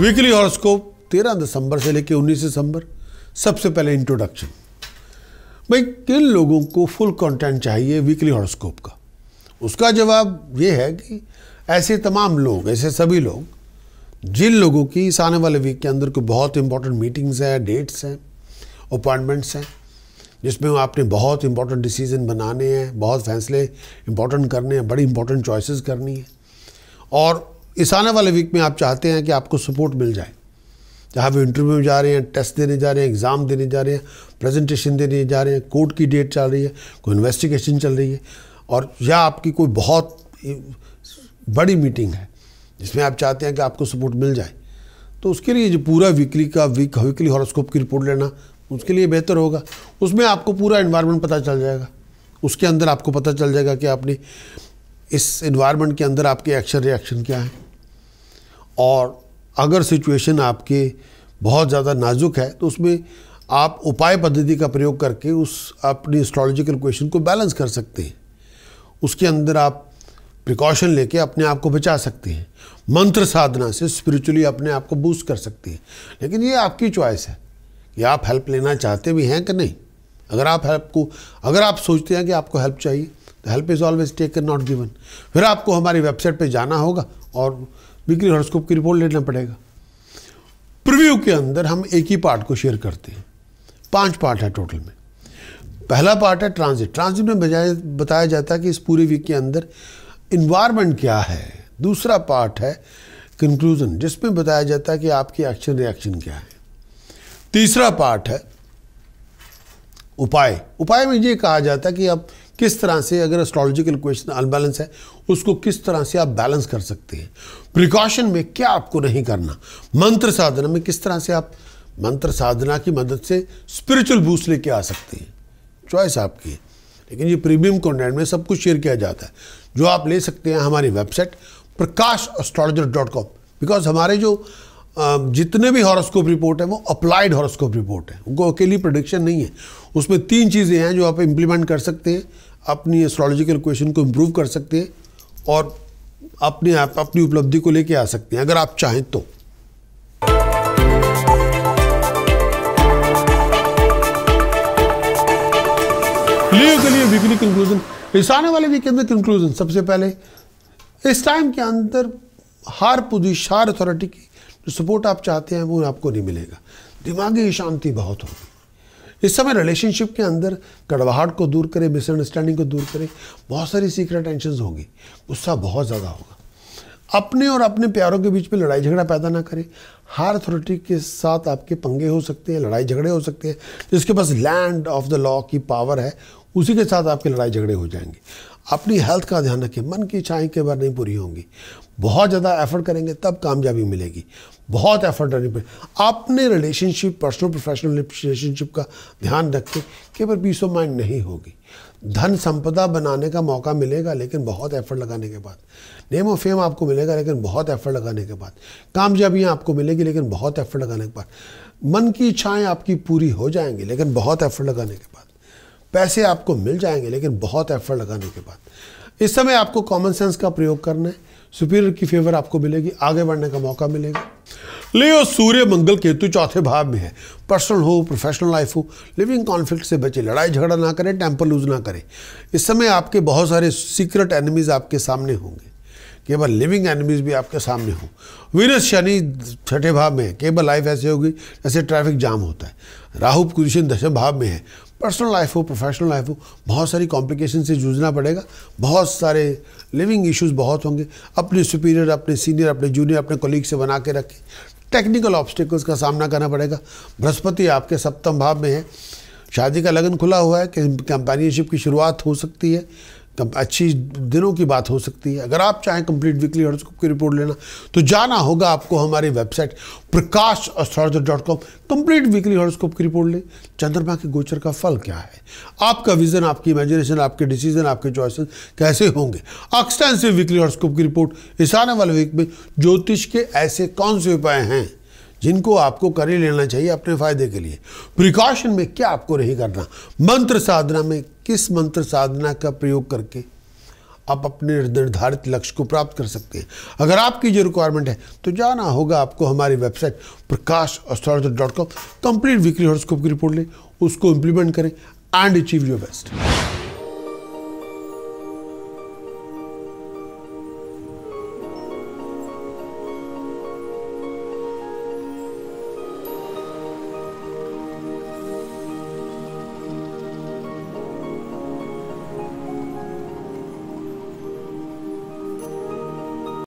weekly horoscope 13 दिसंबर से लेकर 19 दिसंबर सबसे पहले इंट्रोडक्शन भाई किन लोगों को फुल कंटेंट चाहिए वीकली हॉरोस्कोप का उसका जवाब ये है कि ऐसे तमाम लोग ऐसे सभी लोग जिन लोगों की इस आने वाले वीक के अंदर कोई बहुत इंपॉर्टेंट मीटिंग्स हैं डेट्स हैं अपॉइंटमेंट्स हैं जिसमें आपने बहुत इंपॉर्टेंट डिसीजन बनाने हैं बहुत फैसले इंपॉर्टेंट करने हैं बड़ी इंपॉर्टेंट चॉइसेस करनी है और इस आने वाले वीक में आप चाहते हैं कि आपको सपोर्ट मिल जाए जहाँ वो इंटरव्यू जा रहे हैं टेस्ट देने जा रहे हैं एग्ज़ाम देने जा रहे हैं प्रेजेंटेशन देने जा रहे हैं कोर्ट की डेट चल रही है कोई इन्वेस्टिगेशन चल रही है और या आपकी कोई बहुत बड़ी मीटिंग है जिसमें आप चाहते हैं कि आपको सपोर्ट मिल जाए तो उसके लिए जो पूरा वीकली का वीक वीकली हॉरोस्कोप की रिपोर्ट लेना उसके लिए बेहतर होगा उसमें आपको पूरा इन्वायरमेंट पता चल जाएगा उसके अंदर आपको पता चल जाएगा कि आपने इस इन्वायरमेंट के अंदर आपके एक्शन रिएक्शन क्या है और अगर सिचुएशन आपके बहुत ज़्यादा नाजुक है तो उसमें आप उपाय पद्धति का प्रयोग करके उस अपनी एस्ट्रोलॉजिकल क्वेश्चन को बैलेंस कर सकते हैं उसके अंदर आप प्रिकॉशन लेके अपने आप को बचा सकते हैं मंत्र साधना से स्पिरिचुअली अपने आप को बूस्ट कर सकते हैं लेकिन ये आपकी चॉइस है कि आप हेल्प लेना चाहते भी हैं कि नहीं अगर आप हेल्प को अगर आप सोचते हैं कि आपको हेल्प चाहिए तो help is always taken not given फिर आपको हमारी वेबसाइट पर जाना होगा और वीकली हॉरोस्कोप की रिपोर्ट लेना पड़ेगा प्रिव्यू के अंदर हम एक ही पार्ट को शेयर करते हैं पांच पार्ट है टोटल में पहला पार्ट है ट्रांजिट ट्रांजिट में बजाय बताया जाता है कि इस पूरे वीक के अंदर इन्वायरमेंट क्या है दूसरा पार्ट है कंक्लूजन जिसमें बताया जाता है कि आपकी एक्शन रिएक्शन क्या है तीसरा पार्ट है उपाय उपाय में ये कहा जाता है कि आप किस तरह से अगर एस्ट्रोलॉजिकल क्वेश्चन अनबैलेंस है उसको किस तरह से आप बैलेंस कर सकते हैं प्रिकॉशन में क्या आपको नहीं करना मंत्र साधना में किस तरह से आप मंत्र साधना की मदद से स्पिरिचुअल बूस्ट लेके आ सकते हैं चॉइस आपकी है लेकिन ये प्रीमियम कॉन्टेंट में सब कुछ शेयर किया जाता है जो आप ले सकते हैं हमारी website Prakash dot com because हमारे जो जितने भी हॉरोस्कोप रिपोर्ट है वो अप्लाइड हॉरोस्कोप रिपोर्ट है उनको अकेली प्रोडिक्शन नहीं है उसमें तीन चीज़ें हैं जो आप इम्प्लीमेंट कर सकते हैं अपनी एस्ट्रोलॉजिकल क्वेश्चन को इम्प्रूव कर सकते हैं और अपने आप अपनी उपलब्धि को लेके आ सकते हैं अगर आप चाहें तो लियो के लिए वीकली कंक्लूजन इस आने वाले वीक के अंदर कंक्लूजन सबसे पहले इस टाइम के अंदर हर पोजिश हर अथॉरिटी की जो सपोर्ट आप चाहते हैं वो आपको नहीं मिलेगा दिमागी शांति बहुत होगी इस समय रिलेशनशिप के अंदर कड़वाहट को दूर करें मिसअंडरस्टैंडिंग को दूर करें बहुत सारी सीक्रेट टेंशन होंगी गुस्सा बहुत ज़्यादा होगा अपने और अपने प्यारों के बीच में लड़ाई झगड़ा पैदा ना करें हायर अथॉरिटी के साथ आपके पंगे हो सकते हैं लड़ाई झगड़े हो सकते हैं जिसके पास लैंड ऑफ द लॉ की पावर है उसी के साथ आपके लड़ाई झगड़े हो जाएंगे अपनी हेल्थ का ध्यान रखें मन की इच्छाएँ कई बार नहीं पूरी होंगी बहुत ज़्यादा एफर्ट करेंगे तब कामयाबी मिलेगी बहुत एफर्ट करनी पड़ेगी अपने रिलेशनशिप पर्सनल प्रोफेशनल रिलेशनशिप का ध्यान रखें कई बार पीस ऑफ माइंड नहीं होगी धन संपदा बनाने का मौका मिलेगा लेकिन बहुत एफर्ट लगाने के बाद नेम ऑफ फेम आपको मिलेगा लेकिन बहुत एफर्ट लगाने के बाद कामयाबियाँ आपको मिलेगी लेकिन बहुत एफर्ट लगाने के बाद मन की इच्छाएँ आपकी पूरी हो जाएंगी लेकिन बहुत एफर्ट लगाने के बाद पैसे आपको मिल जाएंगे लेकिन बहुत एफर्ट लगाने के बाद इस समय आपको कॉमन सेंस का प्रयोग करना है सुपीरियर की फेवर आपको मिलेगी आगे बढ़ने का मौका मिलेगा लियो सूर्य मंगल केतु चौथे भाव में है पर्सनल हो प्रोफेशनल लाइफ हो लिविंग कॉन्फ्लिक्ट से बचे लड़ाई झगड़ा ना करें टेम्पर लूज ना करें इस समय आपके बहुत सारे सीक्रेट एनिमीज आपके सामने होंगे केवल लिविंग एनिमीज भी आपके सामने हो वीरस शनि छठे भाव में है केवल लाइफ ऐसे होगी जैसे ट्रैफिक जाम होता है राहु पोजिशन दशम भाव में है पर्सनल लाइफ हो प्रोफेशनल लाइफ हो बहुत सारी कॉम्प्लिकेशन से जूझना पड़ेगा बहुत सारे लिविंग इश्यूज बहुत होंगे अपने सुपीरियर अपने सीनियर अपने जूनियर अपने कोलीग से बना के रखें टेक्निकल ऑब्स्टिकल्स का सामना करना पड़ेगा बृहस्पति आपके सप्तम भाव में है शादी का लगन खुला हुआ है कि कंपेनियनशिप की शुरुआत हो सकती है अच्छी दिनों की बात हो सकती है अगर आप चाहें कंप्लीट वीकली हॉरोस्कोप की रिपोर्ट लेना तो जाना होगा आपको हमारी website Prakash astrologer dot com complete weekly horoscope की रिपोर्ट लें चंद्रमा के गोचर का फल क्या है आपका विजन आपकी इमेजिनेशन आपके डिसीजन आपके चॉइसेस कैसे होंगे एक्सटेंसिव वीकली हॉरोस्कोप की रिपोर्ट इस आने वाले वीक में ज्योतिष के ऐसे कौन से उपाय हैं जिनको आपको कर ही लेना चाहिए अपने फायदे के लिए प्रिकॉशन में क्या आपको नहीं करना मंत्र साधना में किस मंत्र साधना का प्रयोग करके आप अपने निर्धारित लक्ष्य को प्राप्त कर सकते हैं अगर आपकी जो रिक्वायरमेंट है तो जाना होगा आपको हमारी website Prakash dot com complete weekly horoscope की रिपोर्ट लें उसको इम्प्लीमेंट करें एंड अचीव योर बेस्ट